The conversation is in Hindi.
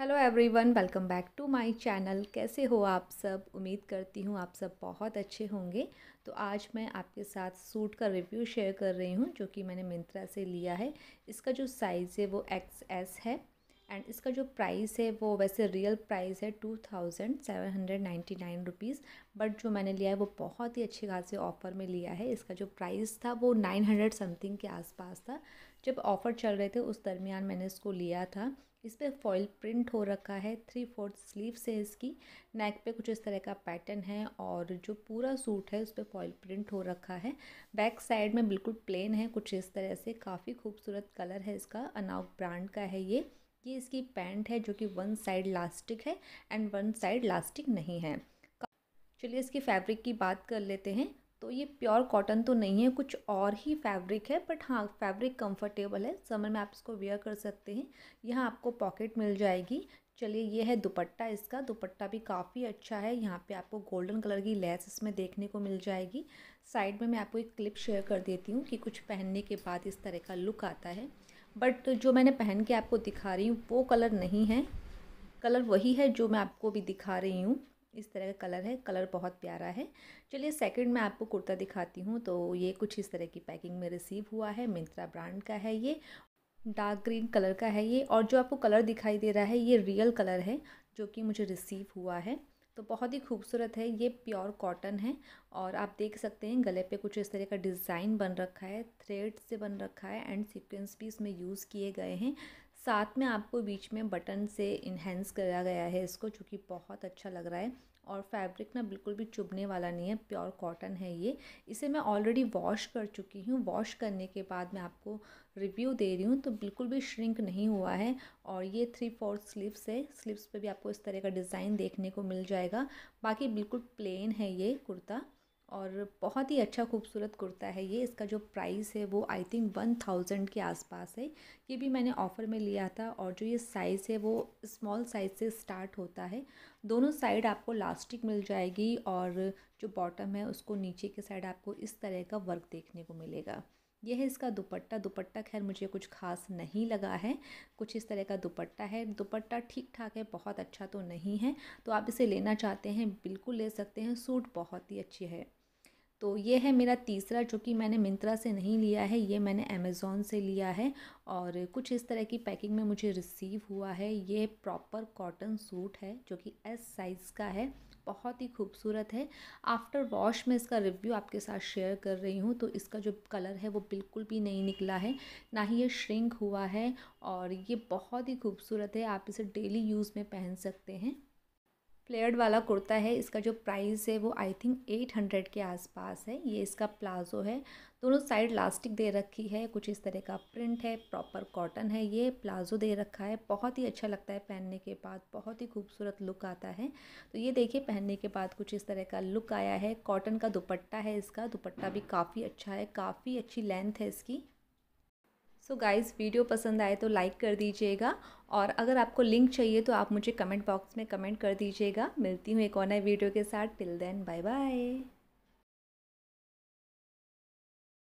hello everyone welcome back to my channel कैसे हो आप सब उम्मीद करती हूँ आप सब बहुत अच्छे होंगे तो आज मैं आपके साथ सूट का रिव्यू शेयर कर रही हूँ जो कि मैंने मिंत्रा से लिया है इसका जो साइज़ है वो एक्स एस है एंड इसका जो प्राइस है वो वैसे रियल प्राइस है two thousand seven hundred ninety nine rupees but जो मैंने लिया है वो बहुत ही अच्छे खासे ऑफ़र में लिया है इसका जो प्राइस था वो नाइन हंड्रेड समथिंग के आसपास था जब ऑफ़र चल रहे थे उस दरमियान मैंने इसको लिया था इस पर फॉइल प्रिंट हो रखा है थ्री फोर्थ स्लीव से इसकी नेक पे कुछ इस तरह का पैटर्न है और जो पूरा सूट है उस पर फॉइल प्रिंट हो रखा है बैक साइड में बिल्कुल प्लेन है कुछ इस तरह से काफ़ी खूबसूरत कलर है इसका अनाव ब्रांड का है ये ये इसकी पैंट है जो कि वन साइड लास्टिक है एंड वन साइड लास्टिक नहीं है चलिए इसकी फैब्रिक की बात कर लेते हैं तो ये प्योर कॉटन तो नहीं है कुछ और ही फैब्रिक है बट हाँ फैब्रिक कंफर्टेबल है समर में आप इसको वेयर कर सकते हैं यहाँ आपको पॉकेट मिल जाएगी चलिए ये है दुपट्टा इसका दुपट्टा भी काफ़ी अच्छा है यहाँ पे आपको गोल्डन कलर की लेस इसमें देखने को मिल जाएगी साइड में मैं आपको एक क्लिप शेयर कर देती हूँ कि कुछ पहनने के बाद इस तरह का लुक आता है बट जो मैंने पहन के आपको दिखा रही हूँ वो कलर नहीं है कलर वही है जो मैं आपको भी दिखा रही हूँ इस तरह का कलर है कलर बहुत प्यारा है चलिए सेकंड मैं आपको कुर्ता दिखाती हूँ तो ये कुछ इस तरह की पैकिंग में रिसीव हुआ है मिंत्रा ब्रांड का है ये डार्क ग्रीन कलर का है ये और जो आपको कलर दिखाई दे रहा है ये रियल कलर है जो कि मुझे रिसीव हुआ है तो बहुत ही खूबसूरत है ये प्योर कॉटन है और आप देख सकते हैं गले पे कुछ इस तरह का डिज़ाइन बन रखा है थ्रेड से बन रखा है एंड सीक्वेंस भी इसमें यूज़ किए गए हैं साथ में आपको बीच में बटन से इन्हेंस करा गया है इसको जो कि बहुत अच्छा लग रहा है और फैब्रिक ना बिल्कुल भी चुभने वाला नहीं है प्योर कॉटन है ये इसे मैं ऑलरेडी वॉश कर चुकी हूँ वॉश करने के बाद मैं आपको रिव्यू दे रही हूँ तो बिल्कुल भी श्रिंक नहीं हुआ है और ये थ्री फोर्थ स्लीव्स है स्लिप्स पे भी आपको इस तरह का डिज़ाइन देखने को मिल जाएगा बाकी बिल्कुल प्लेन है ये कुर्ता और बहुत ही अच्छा खूबसूरत कुर्ता है ये इसका जो प्राइस है वो आई थिंक वन थाउजेंड के आसपास है ये भी मैंने ऑफ़र में लिया था और जो ये साइज़ है वो स्मॉल साइज़ से स्टार्ट होता है दोनों साइड आपको लास्टिक मिल जाएगी और जो बॉटम है उसको नीचे के साइड आपको इस तरह का वर्क देखने को मिलेगा यह है इसका दुपट्टा दुपट्टा खैर मुझे कुछ खास नहीं लगा है कुछ इस तरह का दुपट्टा है दुपट्टा ठीक ठाक है बहुत अच्छा तो नहीं है तो आप इसे लेना चाहते हैं बिल्कुल ले सकते हैं सूट बहुत ही अच्छी है तो ये है मेरा तीसरा जो कि मैंने मिंत्रा से नहीं लिया है ये मैंने अमेज़ोन से लिया है और कुछ इस तरह की पैकिंग में मुझे रिसीव हुआ है ये प्रॉपर कॉटन सूट है जो कि एस साइज़ का है बहुत ही खूबसूरत है आफ्टर वॉश में इसका रिव्यू आपके साथ शेयर कर रही हूँ तो इसका जो कलर है वो बिल्कुल भी नहीं निकला है ना ही ये श्रिंक हुआ है और ये बहुत ही खूबसूरत है आप इसे डेली यूज़ में पहन सकते हैं फ्लेयर्ड वाला कुर्ता है इसका जो प्राइस है वो आई थिंक एट हंड्रेड के आसपास है ये इसका प्लाजो है दोनों साइड लास्टिक दे रखी है कुछ इस तरह का प्रिंट है प्रॉपर कॉटन है ये प्लाजो दे रखा है बहुत ही अच्छा लगता है पहनने के बाद बहुत ही खूबसूरत लुक आता है तो ये देखिए पहनने के बाद कुछ इस तरह का लुक आया है कॉटन का दुपट्टा है इसका दुपट्टा भी काफ़ी अच्छा है काफ़ी अच्छी लेंथ है इसकी सो गाइस वीडियो पसंद आए तो लाइक कर दीजिएगा और अगर आपको लिंक चाहिए तो आप मुझे कमेंट बॉक्स में कमेंट कर दीजिएगा मिलती हूँ एक और नए वीडियो के साथ टिल देन बाय बाय